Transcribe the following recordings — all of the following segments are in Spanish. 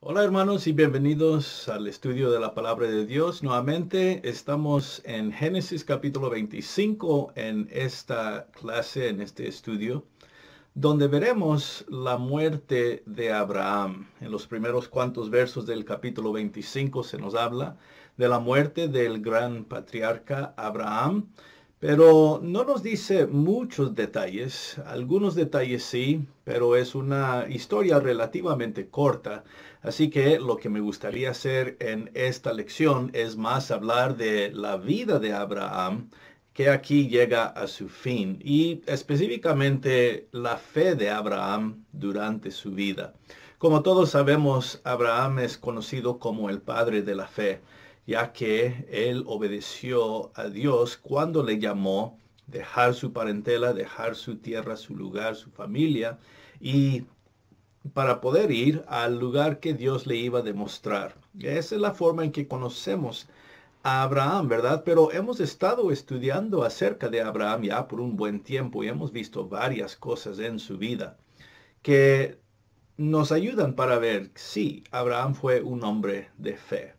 Hola hermanos y bienvenidos al estudio de la palabra de Dios. Nuevamente estamos en Génesis capítulo 25 en esta clase, en este estudio, donde veremos la muerte de Abraham. En los primeros cuantos versos del capítulo 25 se nos habla de la muerte del gran patriarca Abraham pero no nos dice muchos detalles, algunos detalles sí, pero es una historia relativamente corta. Así que lo que me gustaría hacer en esta lección es más hablar de la vida de Abraham, que aquí llega a su fin, y específicamente la fe de Abraham durante su vida. Como todos sabemos, Abraham es conocido como el padre de la fe ya que él obedeció a Dios cuando le llamó dejar su parentela, dejar su tierra, su lugar, su familia, y para poder ir al lugar que Dios le iba a demostrar. Esa es la forma en que conocemos a Abraham, ¿verdad? Pero hemos estado estudiando acerca de Abraham ya por un buen tiempo y hemos visto varias cosas en su vida que nos ayudan para ver si Abraham fue un hombre de fe.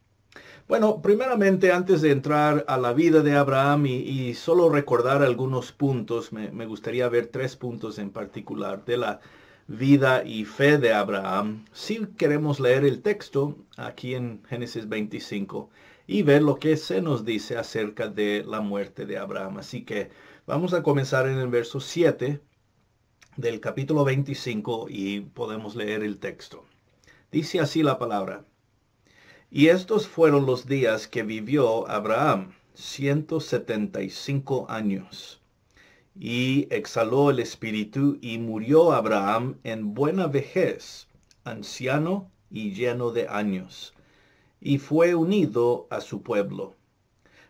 Bueno, primeramente, antes de entrar a la vida de Abraham y, solo recordar algunos puntos, me, me, gustaría ver tres puntos en particular de la vida y fe de Abraham. Si queremos leer el texto aquí en Génesis 25 y ver lo que se nos dice acerca de la muerte de Abraham. Así que vamos a comenzar en el verso 7 del capítulo 25 y podemos leer el texto. Dice así la palabra. Y estos fueron los días que vivió Abraham, 175 años. Y exhaló el espíritu y murió Abraham en buena vejez, anciano y lleno de años. Y fue unido a su pueblo.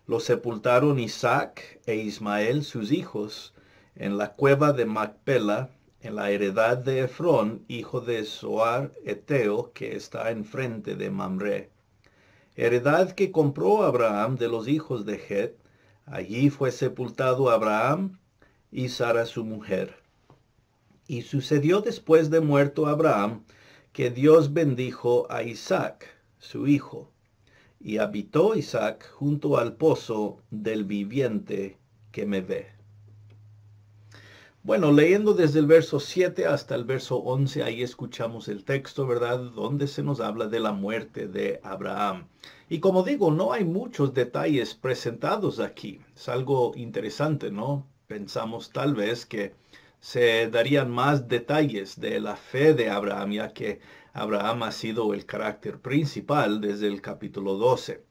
Lo sepultaron Isaac e Ismael sus hijos en la cueva de Macpela, en la heredad de Efrón, hijo de Soar, Eteo, que está enfrente de Mamre heredad que compró Abraham de los hijos de Het. Allí fue sepultado Abraham y Sara su mujer. Y sucedió después de muerto Abraham, que Dios bendijo a Isaac, su hijo. Y habitó Isaac junto al pozo del viviente que me ve. Bueno, leyendo desde el verso 7 hasta el verso 11, ahí escuchamos el texto, ¿verdad? Donde se nos habla de la muerte de Abraham. Y como digo, no hay muchos detalles presentados aquí. Es algo interesante, ¿no? Pensamos tal vez que se darían más detalles de la fe de Abraham, ya que Abraham ha sido el carácter principal desde el capítulo 12.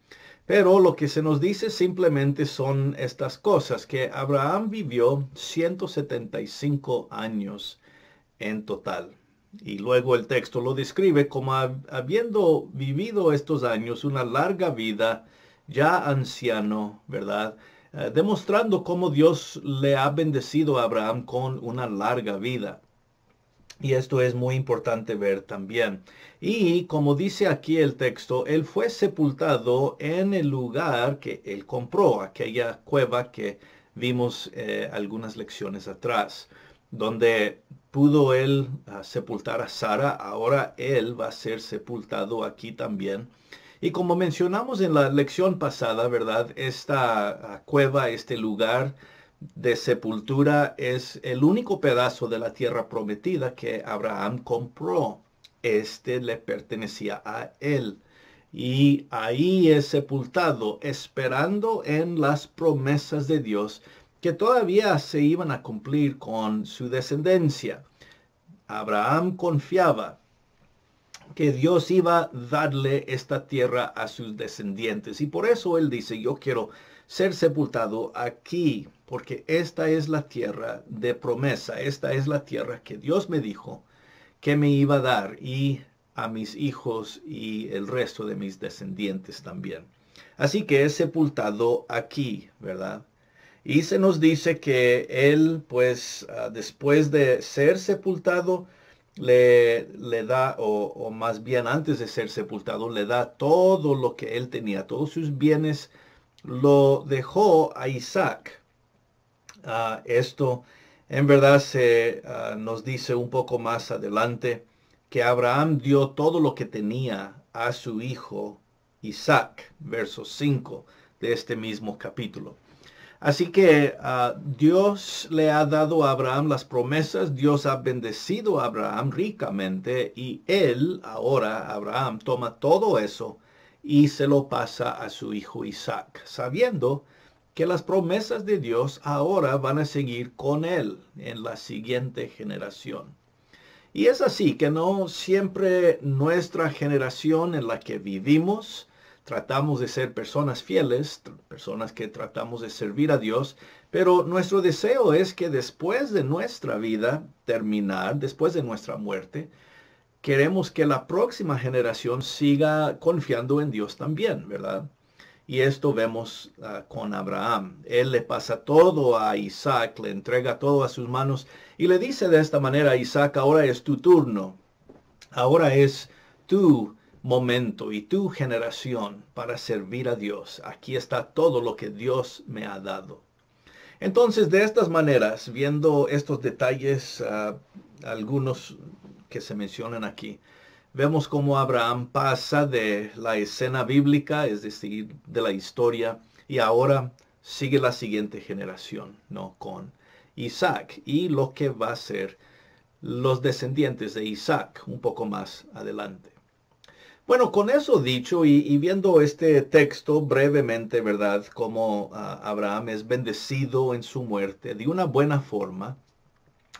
Pero lo que se nos dice simplemente son estas cosas, que Abraham vivió 175 años en total. Y luego el texto lo describe como habiendo vivido estos años una larga vida, ya anciano, ¿verdad? Eh, demostrando cómo Dios le ha bendecido a Abraham con una larga vida. Y esto es muy importante ver también. Y como dice aquí el texto, él fue sepultado en el lugar que él compró, aquella cueva que vimos eh, algunas lecciones atrás, donde pudo él ah, sepultar a Sara, ahora él va a ser sepultado aquí también. Y como mencionamos en la lección pasada, ¿verdad? Esta ah, cueva, este lugar, de sepultura es el único pedazo de la tierra prometida que Abraham compró. Este le pertenecía a él. Y ahí es sepultado, esperando en las promesas de Dios que todavía se iban a cumplir con su descendencia. Abraham confiaba que Dios iba a darle esta tierra a sus descendientes. Y por eso Él dice, yo quiero ser sepultado aquí, porque esta es la tierra de promesa, esta es la tierra que Dios me dijo que me iba a dar y a mis hijos y el resto de mis descendientes también. Así que es sepultado aquí, ¿verdad? Y se nos dice que él, pues, ah, después de ser sepultado, le, le da, o, más bien antes de ser sepultado, le da todo lo que él tenía, todos sus bienes, lo dejó a Isaac. Ah, esto en verdad se ah, nos dice un poco más adelante que Abraham dio todo lo que tenía a su hijo Isaac, verso 5 de este mismo capítulo. Así que ah, Dios le ha dado a Abraham las promesas, Dios ha bendecido a Abraham ricamente y él ahora, Abraham, toma todo eso y se lo pasa a su hijo Isaac, sabiendo que las promesas de Dios ahora van a seguir con él en la siguiente generación. Y es así que no siempre nuestra generación en la que vivimos tratamos de ser personas fieles, personas que tratamos de servir a Dios, pero nuestro deseo es que después de nuestra vida terminar, después de nuestra muerte, queremos que la próxima generación siga confiando en Dios también, ¿verdad? Y esto vemos ah, con Abraham. Él le pasa todo a Isaac, le entrega todo a sus manos y le dice de esta manera, Isaac, ahora es tu turno, ahora es tú momento y tu generación para servir a Dios. Aquí está todo lo que Dios me ha dado. Entonces, de estas maneras, viendo estos detalles, ah, algunos que se mencionan aquí, vemos cómo Abraham pasa de la escena bíblica, es decir, de la historia, y ahora sigue la siguiente generación, ¿no? Con Isaac y lo que va a ser los descendientes de Isaac un poco más adelante. Bueno, con eso dicho y, viendo este texto brevemente, ¿verdad? Como ah, Abraham es bendecido en su muerte de una buena forma,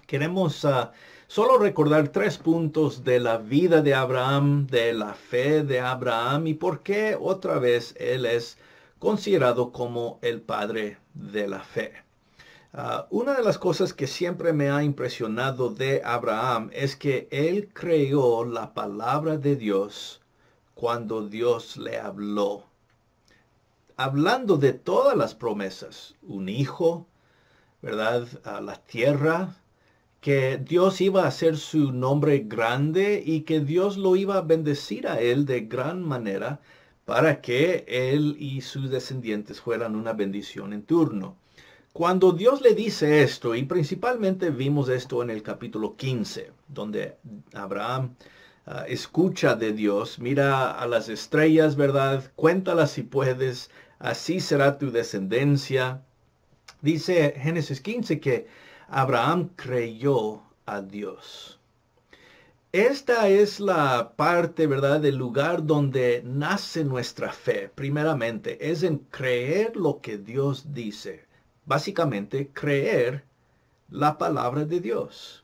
queremos ah, solo recordar tres puntos de la vida de Abraham, de la fe de Abraham y por qué otra vez él es considerado como el padre de la fe. Ah, una de las cosas que siempre me ha impresionado de Abraham es que él creó la palabra de Dios cuando Dios le habló. Hablando de todas las promesas, un hijo, ¿verdad? A la tierra, que Dios iba a hacer su nombre grande y que Dios lo iba a bendecir a él de gran manera para que él y sus descendientes fueran una bendición en turno. Cuando Dios le dice esto, y principalmente vimos esto en el capítulo 15, donde Abraham Ah, escucha de Dios, mira a las estrellas, ¿verdad? Cuéntalas si puedes, así será tu descendencia. Dice Génesis 15 que Abraham creyó a Dios. Esta es la parte, ¿verdad?, del lugar donde nace nuestra fe, primeramente, es en creer lo que Dios dice. Básicamente, creer la palabra de Dios.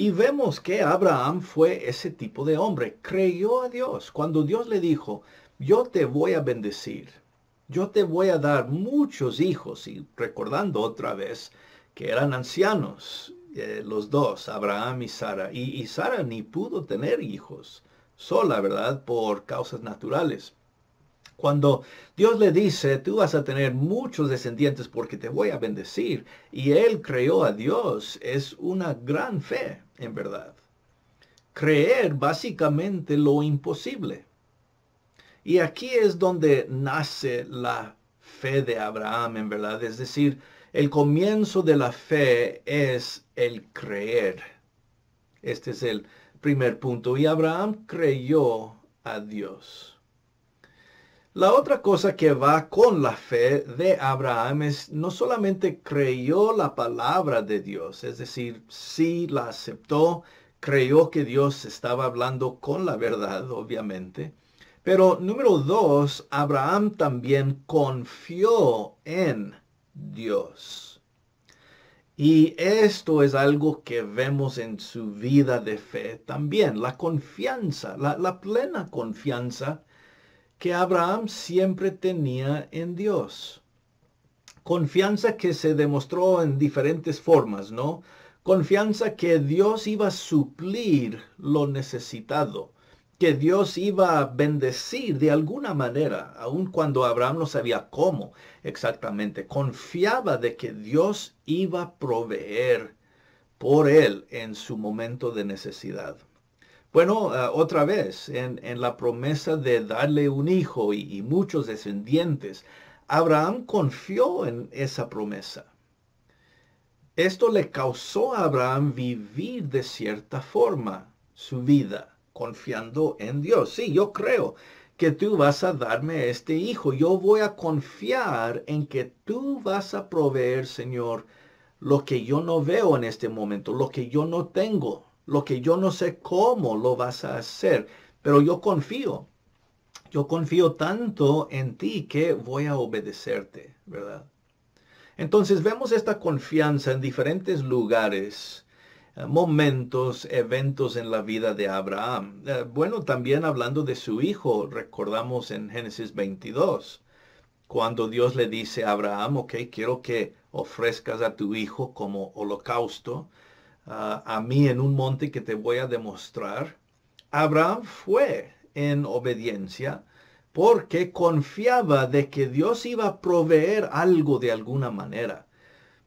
Y vemos que Abraham fue ese tipo de hombre. Creyó a Dios. Cuando Dios le dijo, yo te voy a bendecir, yo te voy a dar muchos hijos. Y recordando otra vez que eran ancianos eh, los dos, Abraham y Sara. y Sara ni pudo tener hijos sola, ¿verdad? Por causas naturales. Cuando Dios le dice, tú vas a tener muchos descendientes porque te voy a bendecir, y él creyó a Dios, es una gran fe en verdad. Creer básicamente lo imposible. Y aquí es donde nace la fe de Abraham, en verdad. Es decir, el comienzo de la fe es el creer. Este es el primer punto. Y Abraham creyó a Dios. La otra cosa que va con la fe de Abraham es no solamente creyó la palabra de Dios, es decir, sí la aceptó, creyó que Dios estaba hablando con la verdad, obviamente, pero número dos, Abraham también confió en Dios. Y esto es algo que vemos en su vida de fe también, la confianza, la, la plena confianza que Abraham siempre tenía en Dios. Confianza que se demostró en diferentes formas, ¿no? Confianza que Dios iba a suplir lo necesitado, que Dios iba a bendecir de alguna manera, aun cuando Abraham no sabía cómo exactamente. Confiaba de que Dios iba a proveer por él en su momento de necesidad. Bueno, ah, otra vez, en, la promesa de darle un hijo y, y muchos descendientes, Abraham confió en esa promesa. Esto le causó a Abraham vivir de cierta forma su vida, confiando en Dios. Sí, yo creo que tú vas a darme este hijo. Yo voy a confiar en que tú vas a proveer, Señor, lo que yo no veo en este momento, lo que yo no tengo. Lo que yo no sé cómo lo vas a hacer, pero yo confío. Yo confío tanto en ti que voy a obedecerte, ¿verdad? Entonces vemos esta confianza en diferentes lugares, eh, momentos, eventos en la vida de Abraham. Eh, bueno, también hablando de su hijo, recordamos en Génesis 22, cuando Dios le dice a Abraham, ok, quiero que ofrezcas a tu hijo como holocausto a mí en un monte que te voy a demostrar. Abraham fue en obediencia porque confiaba de que Dios iba a proveer algo de alguna manera.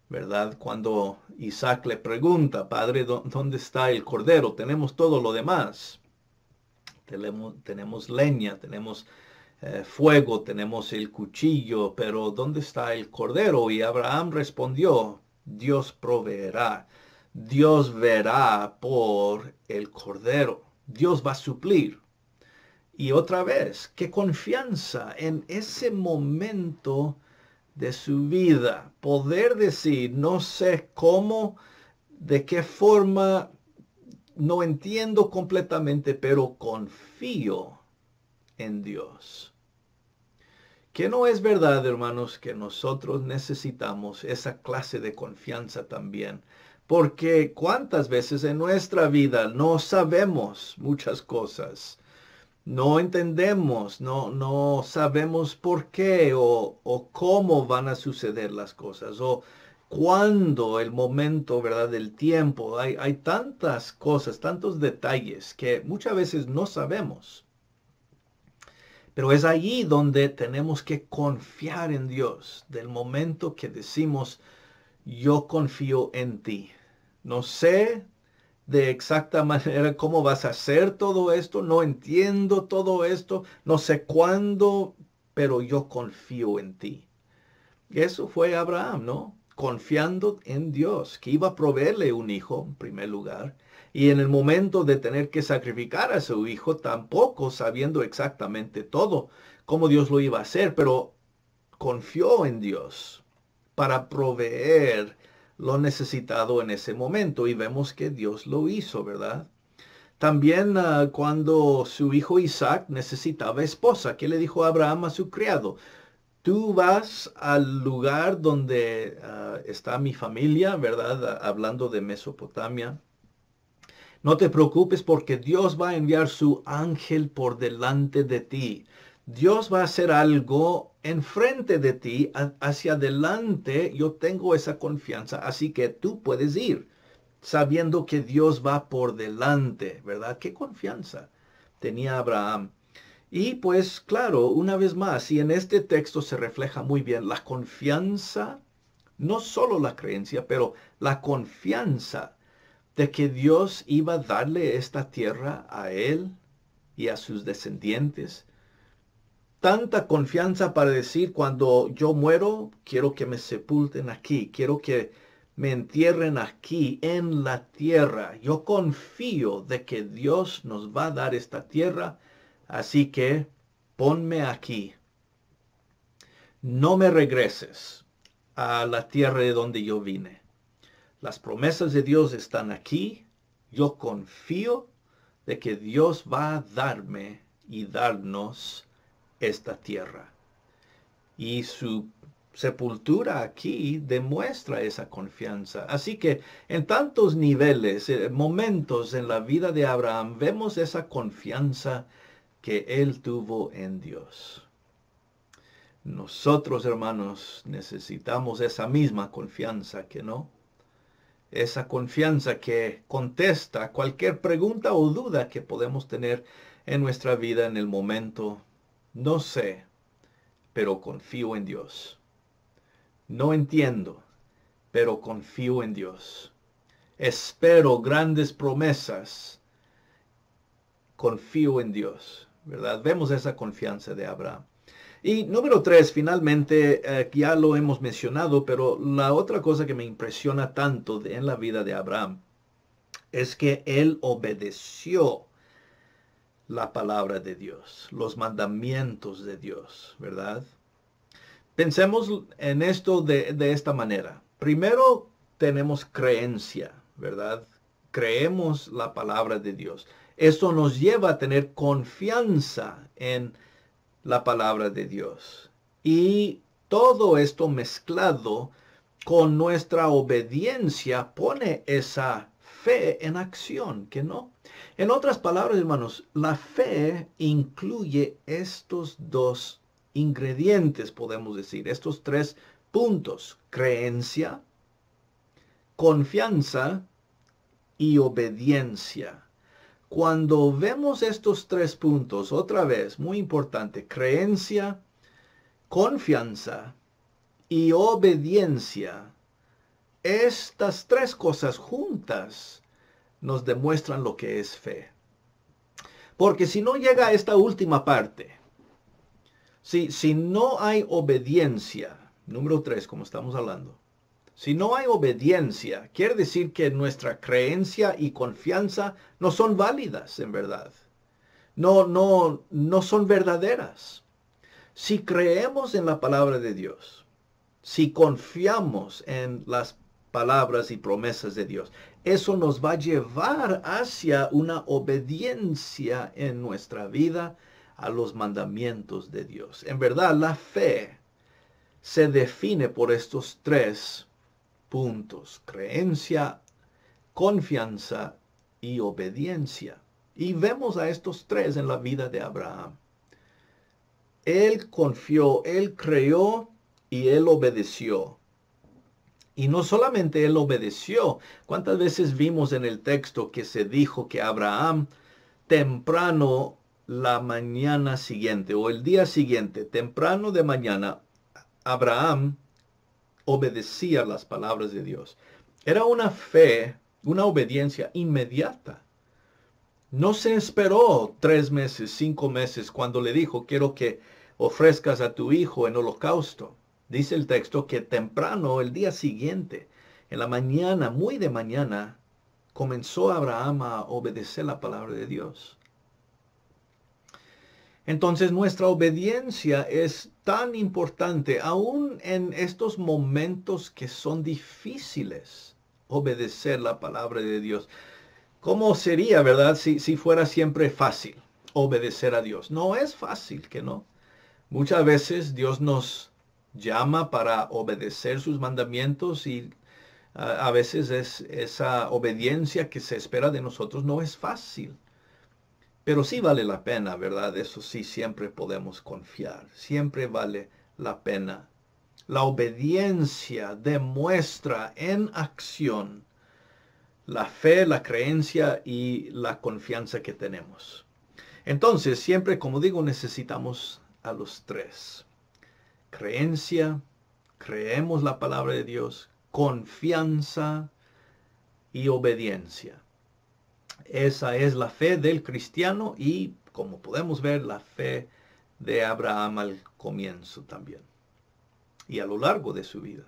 ¿Verdad? Cuando Isaac le pregunta, Padre, ¿dónde está el cordero? Tenemos todo lo demás. Tenemos, leña, tenemos eh, fuego, tenemos el cuchillo, pero ¿dónde está el cordero? Y Abraham respondió, Dios proveerá. Dios verá por el Cordero. Dios va a suplir. Y otra vez, qué confianza en ese momento de su vida. Poder decir, no sé cómo, de qué forma, no entiendo completamente, pero confío en Dios. Que no es verdad, hermanos, que nosotros necesitamos esa clase de confianza también porque cuántas veces en nuestra vida no sabemos muchas cosas, no entendemos, no, no sabemos por qué o, cómo van a suceder las cosas o cuándo el momento, ¿verdad? Del tiempo. Hay, hay tantas cosas, tantos detalles que muchas veces no sabemos. Pero es allí donde tenemos que confiar en Dios, del momento que decimos, yo confío en ti no sé de exacta manera cómo vas a hacer todo esto, no entiendo todo esto, no sé cuándo, pero yo confío en ti. Eso fue Abraham, ¿no? Confiando en Dios, que iba a proveerle un hijo en primer lugar, y en el momento de tener que sacrificar a su hijo, tampoco sabiendo exactamente todo, cómo Dios lo iba a hacer, pero confió en Dios para proveer lo necesitado en ese momento y vemos que Dios lo hizo, ¿verdad? También ah, cuando su hijo Isaac necesitaba esposa, ¿qué le dijo Abraham a su criado? Tú vas al lugar donde ah, está mi familia, ¿verdad? Hablando de Mesopotamia. No te preocupes porque Dios va a enviar su ángel por delante de ti. Dios va a hacer algo enfrente de ti, hacia adelante, yo tengo esa confianza, así que tú puedes ir sabiendo que Dios va por delante, ¿verdad? Qué confianza tenía Abraham. Y pues claro, una vez más, y en este texto se refleja muy bien la confianza, no solo la creencia, pero la confianza de que Dios iba a darle esta tierra a él y a sus descendientes tanta confianza para decir, cuando yo muero, quiero que me sepulten aquí, quiero que me entierren aquí en la tierra. Yo confío de que Dios nos va a dar esta tierra, así que ponme aquí. No me regreses a la tierra de donde yo vine. Las promesas de Dios están aquí. Yo confío de que Dios va a darme y darnos esta tierra. Y su sepultura aquí demuestra esa confianza. Así que en tantos niveles, eh, momentos en la vida de Abraham, vemos esa confianza que él tuvo en Dios. Nosotros, hermanos, necesitamos esa misma confianza, ¿que no? Esa confianza que contesta cualquier pregunta o duda que podemos tener en nuestra vida en el momento no sé, pero confío en Dios. No entiendo, pero confío en Dios. Espero grandes promesas. Confío en Dios, ¿verdad? Vemos esa confianza de Abraham. Y número tres, finalmente, eh, ya lo hemos mencionado, pero la otra cosa que me impresiona tanto en la vida de Abraham es que él obedeció la palabra de Dios, los mandamientos de Dios, ¿verdad? Pensemos en esto de, esta manera. Primero tenemos creencia, ¿verdad? Creemos la palabra de Dios. Esto nos lleva a tener confianza en la palabra de Dios. Y todo esto mezclado con nuestra obediencia pone esa fe en acción, que no. En otras palabras, hermanos, la fe incluye estos dos ingredientes, podemos decir, estos tres puntos, creencia, confianza y obediencia. Cuando vemos estos tres puntos, otra vez, muy importante, creencia, confianza y obediencia, estas tres cosas juntas nos demuestran lo que es fe. Porque si no llega a esta última parte, si, si no hay obediencia, número tres, como estamos hablando, si no hay obediencia, quiere decir que nuestra creencia y confianza no son válidas en verdad. No, no, no son verdaderas. Si creemos en la palabra de Dios, si confiamos en las palabras y promesas de Dios. Eso nos va a llevar hacia una obediencia en nuestra vida a los mandamientos de Dios. En verdad, la fe se define por estos tres puntos, creencia, confianza y obediencia. Y vemos a estos tres en la vida de Abraham. Él confió, él creyó y él obedeció. Y no solamente él obedeció, ¿cuántas veces vimos en el texto que se dijo que Abraham temprano la mañana siguiente o el día siguiente, temprano de mañana, Abraham obedecía las palabras de Dios? Era una fe, una obediencia inmediata. No se esperó tres meses, cinco meses, cuando le dijo, quiero que ofrezcas a tu hijo en holocausto. Dice el texto que temprano, el día siguiente, en la mañana, muy de mañana, comenzó Abraham a obedecer la palabra de Dios. Entonces nuestra obediencia es tan importante, aún en estos momentos que son difíciles, obedecer la palabra de Dios. ¿Cómo sería, verdad, si, si fuera siempre fácil obedecer a Dios? No es fácil, que no. Muchas veces Dios nos llama para obedecer sus mandamientos y a veces es, esa obediencia que se espera de nosotros no es fácil. Pero sí vale la pena, ¿verdad? Eso sí, siempre podemos confiar, siempre vale la pena. La obediencia demuestra en acción la fe, la creencia y la confianza que tenemos. Entonces, siempre, como digo, necesitamos a los tres creencia, creemos la palabra de Dios, confianza y obediencia. Esa es la fe del cristiano y, como podemos ver, la fe de Abraham al comienzo también y a lo largo de su vida.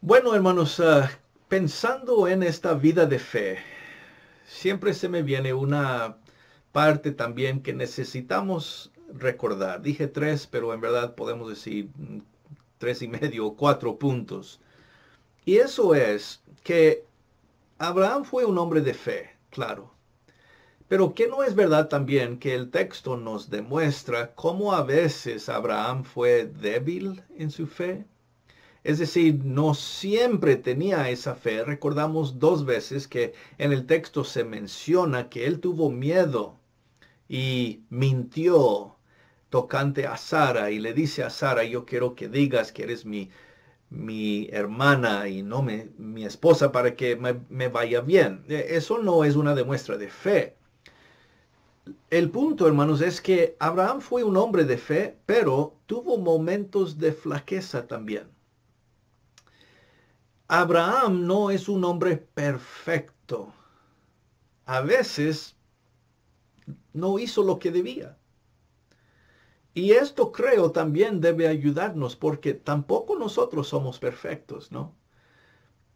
Bueno, hermanos, ah, pensando en esta vida de fe, siempre se me viene una parte también que necesitamos recordar. Dije tres, pero en verdad podemos decir mm, tres y medio o cuatro puntos. Y eso es que Abraham fue un hombre de fe, claro. Pero que no es verdad también que el texto nos demuestra cómo a veces Abraham fue débil en su fe. Es decir, no siempre tenía esa fe. Recordamos dos veces que en el texto se menciona que él tuvo miedo y mintió tocante a Sara y le dice a Sara, yo quiero que digas que eres mi, mi hermana y no me, mi esposa para que me, me vaya bien. E, eso no es una demuestra de fe. El punto, hermanos, es que Abraham fue un hombre de fe, pero tuvo momentos de flaqueza también. Abraham no es un hombre perfecto. A veces no hizo lo que debía. Y esto creo también debe ayudarnos porque tampoco nosotros somos perfectos, ¿no?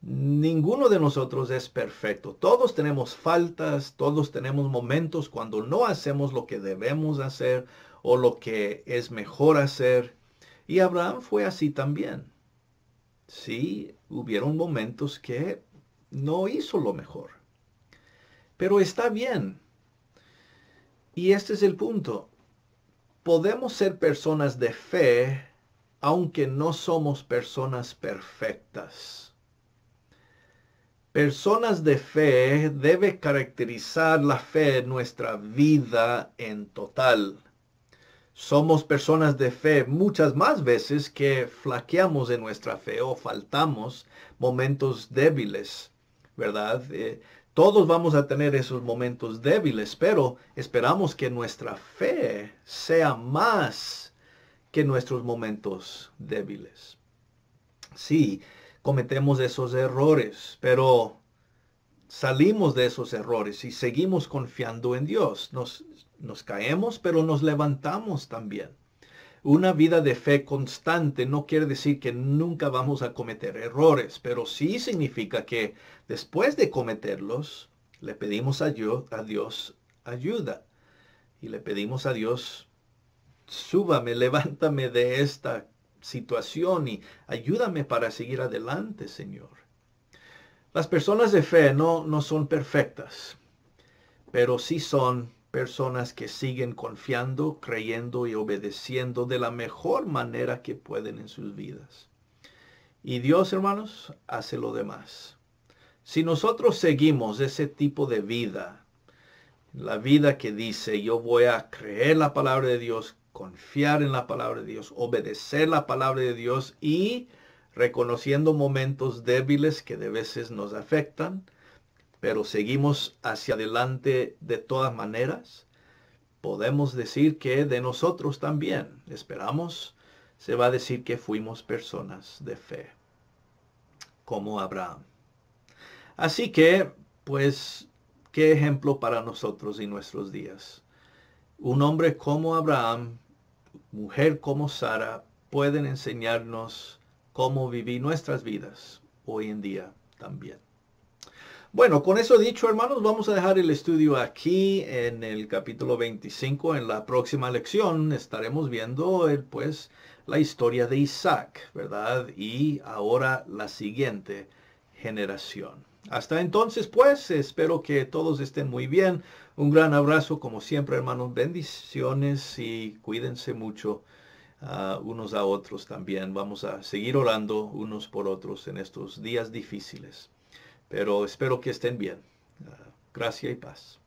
Ninguno de nosotros es perfecto. Todos tenemos faltas, todos tenemos momentos cuando no hacemos lo que debemos hacer o lo que es mejor hacer. Y Abraham fue así también. Sí, hubieron momentos que no hizo lo mejor. Pero está bien. Y este es el punto podemos ser personas de fe aunque no somos personas perfectas. Personas de fe debe caracterizar la fe en nuestra vida en total. Somos personas de fe muchas más veces que flaqueamos en nuestra fe o faltamos momentos débiles, ¿verdad? Eh, todos vamos a tener esos momentos débiles, pero esperamos que nuestra fe sea más que nuestros momentos débiles. Sí, cometemos esos errores, pero salimos de esos errores y seguimos confiando en Dios. Nos, caemos, pero nos levantamos también. Una vida de fe constante no quiere decir que nunca vamos a cometer errores, pero sí significa que después de cometerlos, le pedimos a Dios, ayuda. Y le pedimos a Dios, súbame, levántame de esta situación y ayúdame para seguir adelante, Señor. Las personas de fe no, no son perfectas, pero sí son personas que siguen confiando, creyendo y obedeciendo de la mejor manera que pueden en sus vidas. Y Dios, hermanos, hace lo demás. Si nosotros seguimos ese tipo de vida, la vida que dice yo voy a creer la palabra de Dios, confiar en la palabra de Dios, obedecer la palabra de Dios y reconociendo momentos débiles que de veces nos afectan, pero seguimos hacia adelante de todas maneras, podemos decir que de nosotros también, esperamos, se va a decir que fuimos personas de fe, como Abraham. Así que, pues, qué ejemplo para nosotros y nuestros días. Un hombre como Abraham, mujer como Sara, pueden enseñarnos cómo vivir nuestras vidas hoy en día también. Bueno, con eso dicho, hermanos, vamos a dejar el estudio aquí en el capítulo 25. En la próxima lección estaremos viendo, eh, pues, la historia de Isaac, ¿verdad? Y ahora la siguiente generación. Hasta entonces, pues, espero que todos estén muy bien. Un gran abrazo, como siempre, hermanos. Bendiciones y cuídense mucho ah, unos a otros también. Vamos a seguir orando unos por otros en estos días difíciles pero espero que estén bien. Ah, gracias y paz.